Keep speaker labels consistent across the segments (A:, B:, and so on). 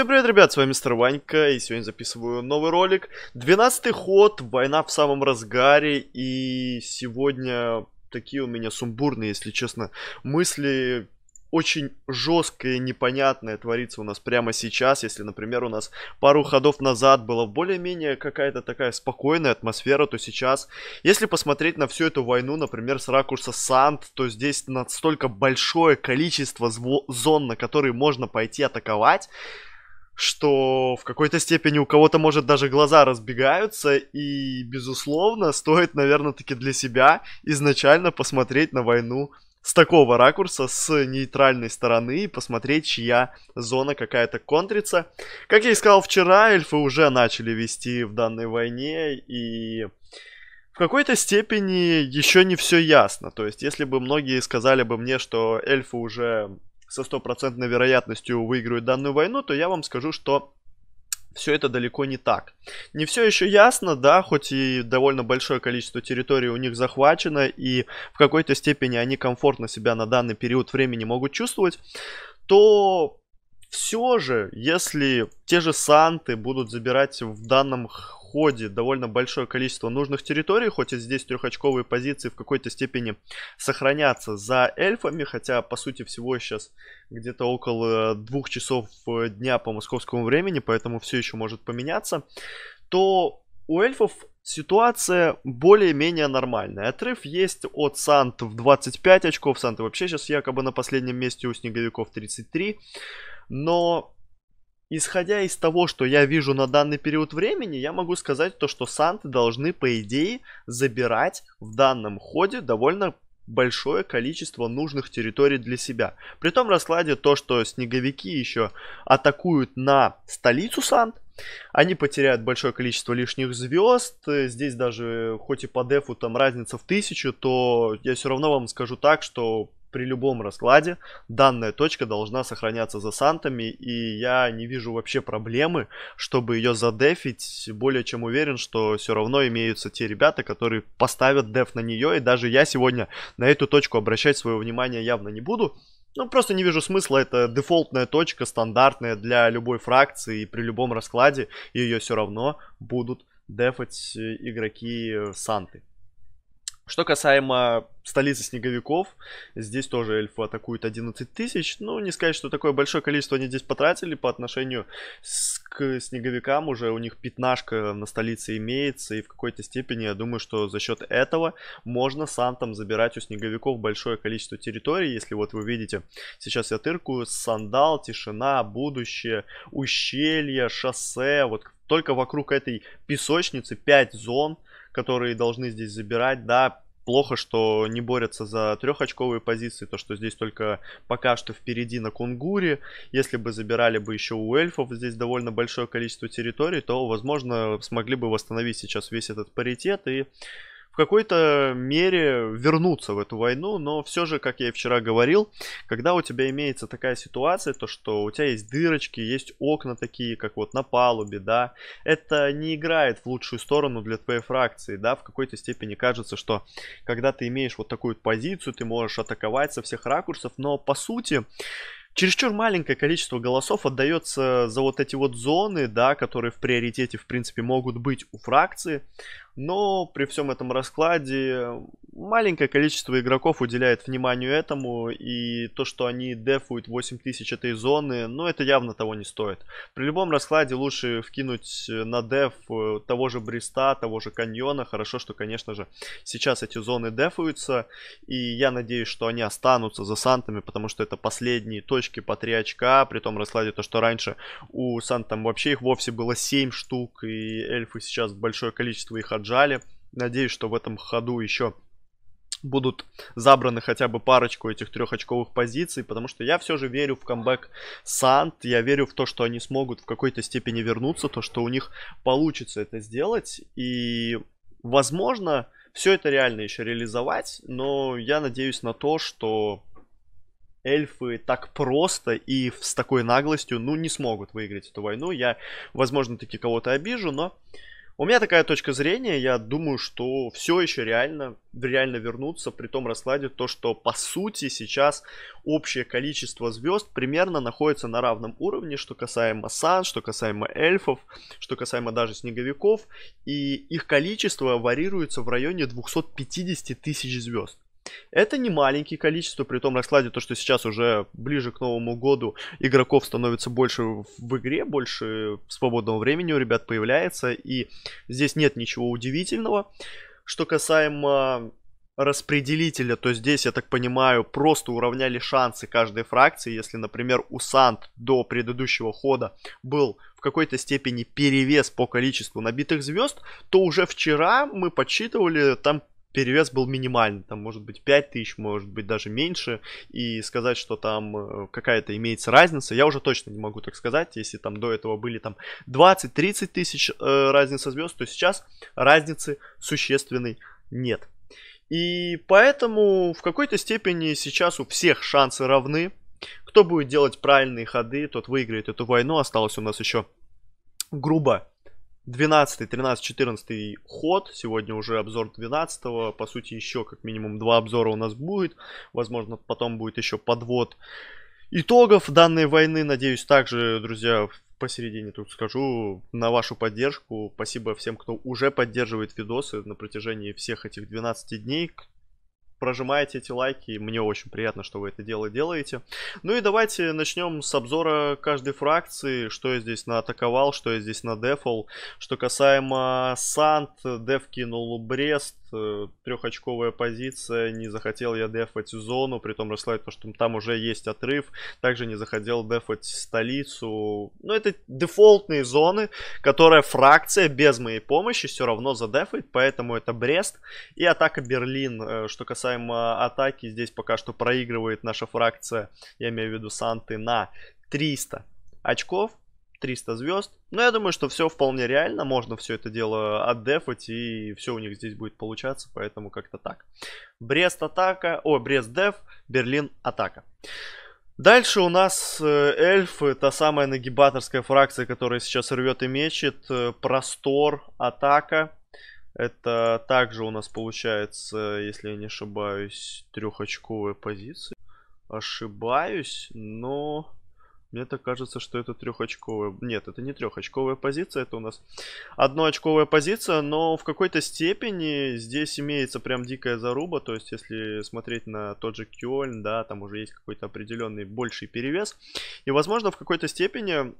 A: Всем привет, ребят, с вами Мистер Ванька, и сегодня записываю новый ролик. Двенадцатый ход, война в самом разгаре, и сегодня такие у меня сумбурные, если честно, мысли. Очень жесткое и непонятное творится у нас прямо сейчас, если, например, у нас пару ходов назад была более-менее какая-то такая спокойная атмосфера, то сейчас, если посмотреть на всю эту войну, например, с ракурса Санд, то здесь настолько большое количество зон, на которые можно пойти атаковать, что в какой-то степени у кого-то, может, даже глаза разбегаются, и, безусловно, стоит, наверное, таки для себя изначально посмотреть на войну с такого ракурса, с нейтральной стороны, и посмотреть, чья зона какая-то контрится. Как я и сказал вчера, эльфы уже начали вести в данной войне, и в какой-то степени еще не все ясно. То есть, если бы многие сказали бы мне, что эльфы уже со стопроцентной вероятностью выиграют данную войну, то я вам скажу, что все это далеко не так. Не все еще ясно, да, хоть и довольно большое количество территории у них захвачено, и в какой-то степени они комфортно себя на данный период времени могут чувствовать, то все же, если те же санты будут забирать в данном обходе довольно большое количество нужных территорий, хоть и здесь трехочковые позиции в какой-то степени сохранятся за эльфами, хотя по сути всего сейчас где-то около э, двух часов э, дня по московскому времени, поэтому все еще может поменяться, то у эльфов ситуация более-менее нормальная. Отрыв есть от Сант в 25 очков. Санты вообще сейчас якобы на последнем месте у снеговиков 33. Но Исходя из того, что я вижу на данный период времени, я могу сказать то, что Санты должны, по идее, забирать в данном ходе довольно большое количество нужных территорий для себя. При том раскладе то, что снеговики еще атакуют на столицу Сант, они потеряют большое количество лишних звезд. Э, здесь даже, э, хоть и по дефу там разница в тысячу, то я все равно вам скажу так, что при любом раскладе данная точка должна сохраняться за сантами, и я не вижу вообще проблемы, чтобы ее задефить. Более чем уверен, что все равно имеются те ребята, которые поставят деф на нее, и даже я сегодня на эту точку обращать свое внимание явно не буду. Ну, просто не вижу смысла, это дефолтная точка, стандартная для любой фракции, и при любом раскладе ее все равно будут дефать игроки Санты. Что касаемо столицы снеговиков, здесь тоже эльфы атакуют 11 тысяч. Ну, не сказать, что такое большое количество они здесь потратили по отношению с, к снеговикам. Уже у них пятнашка на столице имеется, и в какой-то степени, я думаю, что за счет этого можно сантом забирать у снеговиков большое количество территорий. Если вот вы видите, сейчас я тыркую, сандал, тишина, будущее, ущелье, шоссе, вот только вокруг этой песочницы 5 зон – которые должны здесь забирать, да, плохо, что не борются за трехочковые позиции, то что здесь только пока что впереди на Кунгуре. Если бы забирали бы еще у эльфов здесь довольно большое количество территорий, то, возможно, смогли бы восстановить сейчас весь этот паритет и в какой-то мере вернуться в эту войну, но все же, как я и вчера говорил, когда у тебя имеется такая ситуация, то что у тебя есть дырочки, есть окна такие, как вот на палубе, да, это не играет в лучшую сторону для твоей фракции, да, в какой-то степени кажется, что когда ты имеешь вот такую позицию, ты можешь атаковать со всех ракурсов, но по сути чересчур маленькое количество голосов отдается за вот эти вот зоны, да, которые в приоритете, в принципе, могут быть у фракции. Но при всем этом раскладе маленькое количество игроков уделяет вниманию этому, и то, что они дефуют 8000 этой зоны, ну это явно того не стоит. При любом раскладе лучше вкинуть э, на деф э, того же Бриста, того же Каньона. Хорошо, что, конечно же, сейчас эти зоны дефуются, и я надеюсь, что они останутся за Сантами, потому что это последние точки по 3 очка, при том раскладе то, что раньше у Сант там вообще их вовсе было 7 штук, и эльфы сейчас большое количество их отжали. Надеюсь, что в этом ходу еще будут забраны хотя бы парочку этих трехочковых позиций, потому что я все же верю в камбэк Сант, я верю в то, что они смогут в какой-то степени вернуться, то, что у них получится это сделать, и, возможно, все это реально еще реализовать, но я надеюсь на то, что эльфы так просто и с такой наглостью, ну, не смогут выиграть эту войну. Я, возможно, таки кого-то обижу, но у меня такая точка зрения, я думаю, что все еще реально, реально вернуться при том раскладе, то, что по сути сейчас общее количество звезд примерно находится на равном уровне, что касаемо Сан, что касаемо эльфов, что касаемо даже снеговиков, и их количество варьируется в районе 250 тысяч звезд. Это не маленькие количества, при том раскладе то, что сейчас уже ближе к Новому году игроков становится больше в игре, больше свободного времени у ребят появляется, и здесь нет ничего удивительного. Что касаемо распределителя, то здесь, я так понимаю, просто уравняли шансы каждой фракции. Если, например, у Сант до предыдущего хода был в какой-то степени перевес по количеству набитых звезд, то уже вчера мы подсчитывали, там перевес был минимальный, там может быть 5 тысяч, может быть даже меньше, и сказать, что там э, какая-то имеется разница, я уже точно не могу так сказать, если там до этого были там 20-30 тысяч э, разница звезд, то сейчас разницы существенной нет. И поэтому в какой-то степени сейчас у всех шансы равны. Кто будет делать правильные ходы, тот выиграет эту войну. Осталось у нас еще грубо 12, 13, 14 ход. Сегодня уже обзор 12. По сути, еще как минимум два обзора у нас будет. Возможно, потом будет еще подвод итогов данной войны. Надеюсь, также, друзья, посередине тут скажу на вашу поддержку. Спасибо всем, кто уже поддерживает видосы на протяжении всех этих 12 дней, прожимаете эти лайки. Мне очень приятно, что вы это дело делаете. Ну и давайте начнем с обзора каждой фракции. Что я здесь наатаковал, что я здесь надефал. Что касаемо Сант, деф кинул Брест, э, трехочковая позиция, не захотел я дефать зону, при том рассылать то, что там уже есть отрыв, также не захотел дефать столицу. Но ну, это дефолтные зоны, которые фракция без моей помощи все равно задефает, поэтому это Брест и атака Берлин. Э, что касаемо касаемо э, атаки, здесь пока что проигрывает наша фракция, я имею в виду Санты, на 300 очков. 300 звезд. Но я думаю, что все вполне реально. Можно все это дело отдефать, и все у них здесь будет получаться. Поэтому как-то так. Брест атака. О, Брест деф, Берлин атака. Дальше у нас э, эльфы, та самая нагибаторская фракция, которая сейчас рвет и мечет. Э, простор, атака. Это также у нас получается, если я не ошибаюсь, трехочковая позиция. Ошибаюсь, но мне так кажется, что это трехочковая... Нет, это не трехочковая позиция, это у нас одноочковая позиция, но в какой-то степени здесь имеется прям дикая заруба, то есть если смотреть на тот же Кёльн, да, там уже есть какой-то определенный больший перевес, и возможно в какой-то степени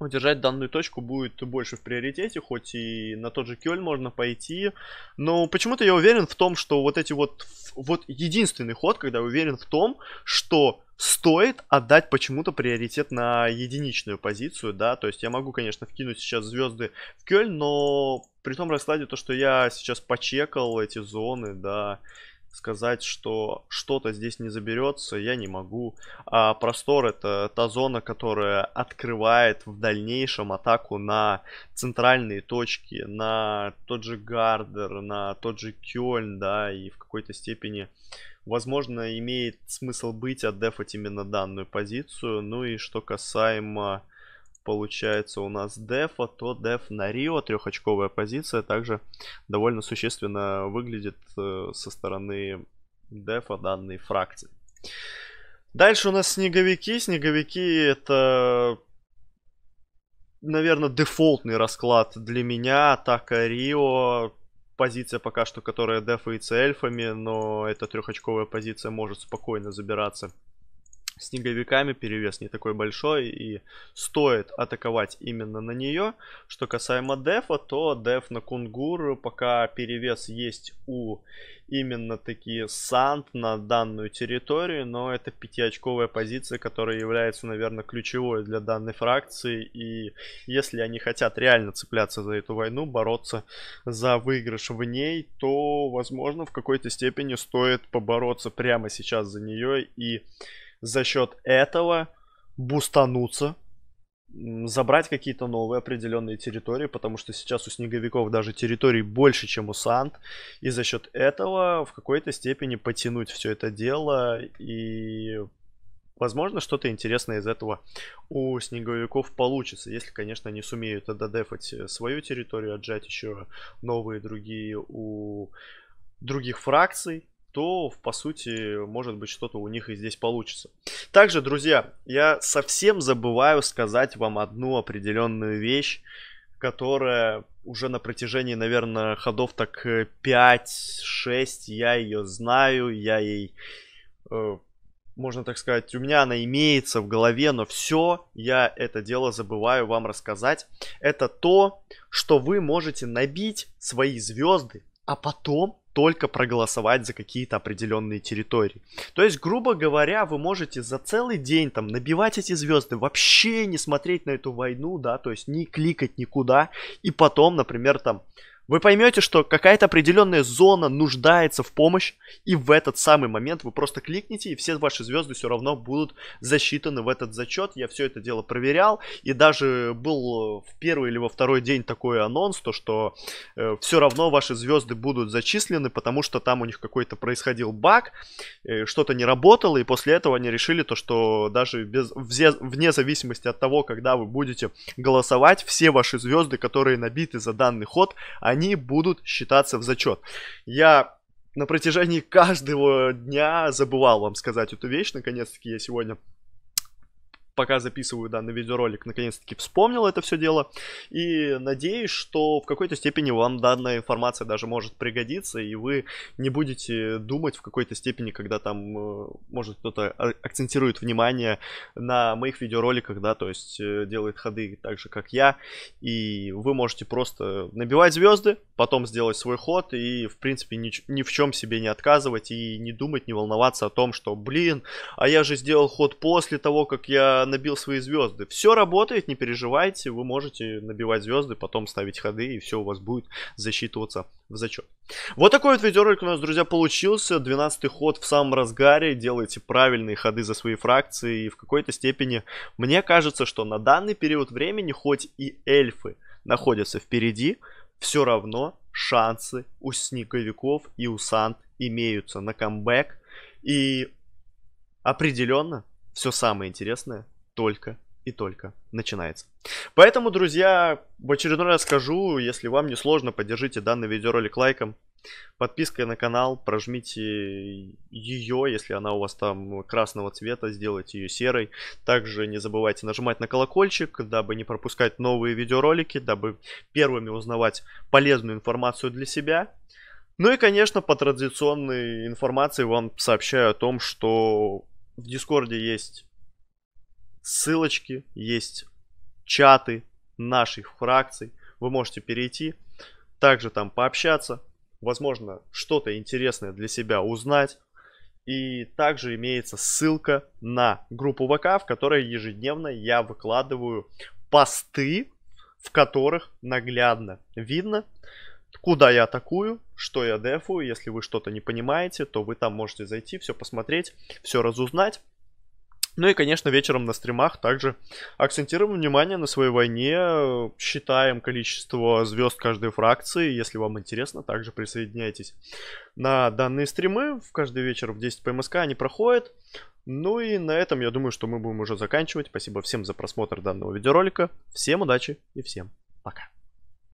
A: удержать данную точку будет больше в приоритете, хоть и на тот же Кёль можно пойти. Но почему-то я уверен в том, что вот эти вот... Вот единственный ход, когда я уверен в том, что стоит отдать почему-то приоритет на единичную позицию, да, то есть я могу, конечно, вкинуть сейчас звезды в Кёль, но при том раскладе то, что я сейчас почекал эти зоны, да, сказать, что что-то здесь не заберется, я не могу. А простор это та зона, которая открывает в дальнейшем атаку на центральные точки, на тот же Гардер, на тот же Кёльн, да, и в какой-то степени, возможно, имеет смысл быть, отдав именно данную позицию. Ну и что касаемо получается у нас дефа, то деф на Рио, трехочковая позиция, также довольно существенно выглядит э, со стороны дефа данной фракции. Дальше у нас снеговики. Снеговики это, наверное, дефолтный расклад для меня. Атака Рио, позиция пока что, которая дефается эльфами, но эта трехочковая позиция может спокойно забираться снеговиками перевес не такой большой и стоит атаковать именно на нее. Что касаемо дефа, то деф на Кунгур пока перевес есть у именно такие Сант на данную территорию, но это пятиочковая позиция, которая является, наверное, ключевой для данной фракции. И если они хотят реально цепляться за эту войну, бороться за выигрыш в ней, то, возможно, в какой-то степени стоит побороться прямо сейчас за нее и за счет этого бустануться, забрать какие-то новые определенные территории, потому что сейчас у снеговиков даже территорий больше, чем у Санд, и за счет этого в какой-то степени потянуть все это дело и Возможно, что-то интересное из этого у снеговиков получится, если, конечно, они сумеют додефать э, свою территорию, отжать еще новые другие у других фракций, то, по сути, может быть, что-то у них и здесь получится. Также, друзья, я совсем забываю сказать вам одну определенную вещь, которая уже на протяжении, наверное, ходов так 5-6, э, я ее знаю, я ей, э, можно так сказать, у меня она имеется в голове, но все, я это дело забываю вам рассказать. Это то, что вы можете набить свои звезды, а потом только проголосовать за какие-то определенные территории. То есть, грубо говоря, вы можете за целый день там набивать эти звезды, вообще не смотреть на эту войну, да, то есть не кликать никуда, и потом, например, там вы поймете, что какая-то определенная зона нуждается в помощи, и в этот самый момент вы просто кликните, и все ваши звезды все равно будут засчитаны в этот зачет. Я все это дело проверял, и даже был э, в первый или во второй день такой анонс, то что э, все равно ваши звезды будут зачислены, потому что там у них какой-то происходил баг, э, что-то не работало, и после этого они решили то, что даже без, взе, вне зависимости от того, когда вы будете голосовать, все ваши звезды, которые набиты за данный ход, они они будут считаться в зачет. Я на протяжении каждого дня забывал вам сказать эту вещь, наконец-таки я сегодня пока записываю данный видеоролик, наконец-таки вспомнил это все дело. И надеюсь, что в какой-то степени вам данная информация даже может пригодиться, и вы не будете думать в какой-то степени, когда там, э, может, кто-то а, акцентирует внимание на моих видеороликах, да, то есть э, делает ходы так же, как я, и вы можете просто набивать звезды, потом сделать свой ход и, в принципе, ни, ни в чем себе не отказывать и не думать, не волноваться о том, что, блин, а я же сделал ход после того, как я набил свои звезды. Все работает, не переживайте, вы можете набивать звезды, потом ставить ходы, и все у вас будет засчитываться в зачет. Вот такой вот видеоролик у нас, друзья, получился. 12 ход в самом разгаре, делаете правильные ходы за свои фракции, и в какой-то степени мне кажется, что на данный период времени, хоть и эльфы находятся впереди, все равно шансы у Сниковиков и у Сант имеются на камбэк. И определенно все самое интересное только и только начинается. Поэтому, друзья, в очередной раз скажу, если вам не сложно, поддержите данный видеоролик лайком, Подписка на канал, прожмите ее, если она у вас там красного цвета, сделайте ее серой. Также не забывайте нажимать на колокольчик, дабы не пропускать новые видеоролики, дабы первыми узнавать полезную информацию для себя. Ну и, конечно, по традиционной информации вам сообщаю о том, что в Дискорде есть ссылочки, есть чаты наших фракций. Вы можете перейти, также там пообщаться, возможно, что-то интересное для себя узнать. И также имеется ссылка на группу ВК, в которой ежедневно я выкладываю посты, в которых наглядно видно, куда я атакую, что я дефу. Если вы что-то не понимаете, то вы там можете зайти, все посмотреть, все разузнать. Ну и, конечно, вечером на стримах также акцентируем внимание на своей войне, считаем количество звезд каждой фракции. Если вам интересно, также присоединяйтесь на данные стримы. В каждый вечер в 10 по МСК они проходят. Ну и на этом, я думаю, что мы будем уже заканчивать. Спасибо всем за просмотр данного видеоролика. Всем удачи и всем пока.